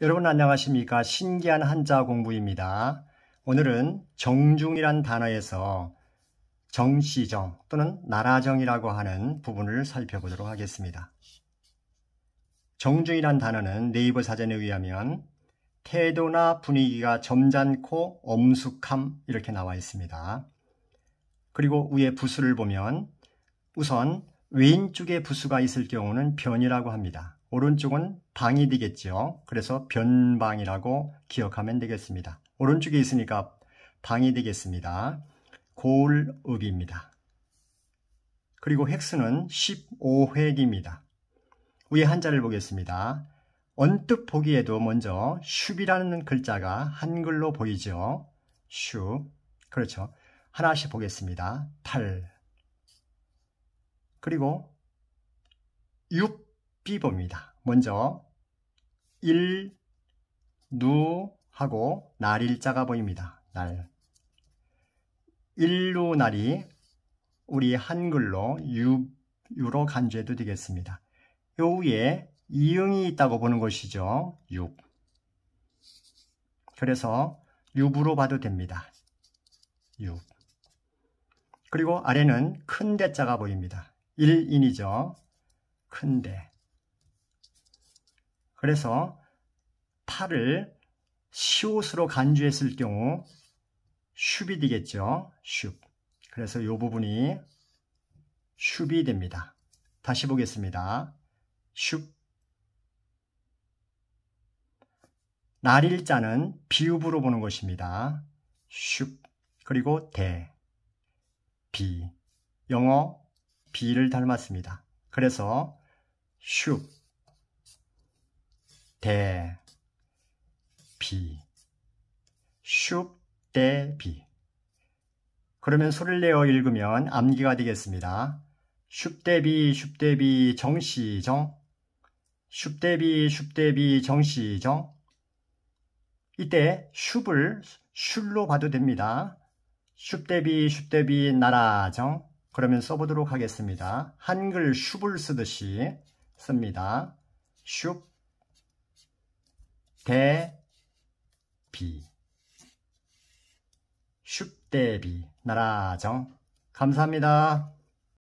여러분 안녕하십니까 신기한 한자 공부입니다 오늘은 정중이란 단어에서 정시정 또는 나라정이라고 하는 부분을 살펴보도록 하겠습니다 정중이란 단어는 네이버 사전에 의하면 태도나 분위기가 점잖고 엄숙함 이렇게 나와 있습니다 그리고 위에 부수를 보면 우선 왼쪽에 부수가 있을 경우는 변이라고 합니다 오른쪽은 방이 되겠지요. 그래서 변방이라고 기억하면 되겠습니다. 오른쪽에 있으니까 방이 되겠습니다. 골읍입니다 그리고 획수는 15획입니다. 위에 한자를 보겠습니다. 언뜻 보기에도 먼저 슈비라는 글자가 한글로 보이죠. 슈. 그렇죠. 하나씩 보겠습니다. 8. 그리고 6. B 입니다 먼저 일, 누 하고 날일자가 보입니다. 날. 일루 날이 우리 한글로 유, 유로 간주해도 되겠습니다. 요 위에 이응이 있다고 보는 것이죠. 육. 그래서 유부로 봐도 됩니다. 육. 그리고 아래는 큰 대자가 보입니다. 일인이죠. 큰 대. 그래서 파을 시옷으로 간주했을 경우 슈비 되겠죠. 슈. 그래서 이 부분이 슈비 됩니다. 다시 보겠습니다. 슈. 날일자는 비읍으로 보는 것입니다. 슈. 그리고 대. 비. 영어 비를 닮았습니다. 그래서 슈. 대비 슈대비 그러면 소리를 내어 읽으면 암기가 되겠습니다. 슈대비 슈대비 정시정 슈대비 슈대비 정시정 이때 슈을 슐로 봐도 됩니다. 슈대비 슈대비 나라정 그러면 써보도록 하겠습니다. 한글 슈을 쓰듯이 씁니다. 슈 대비 슈대비 나라정 감사합니다.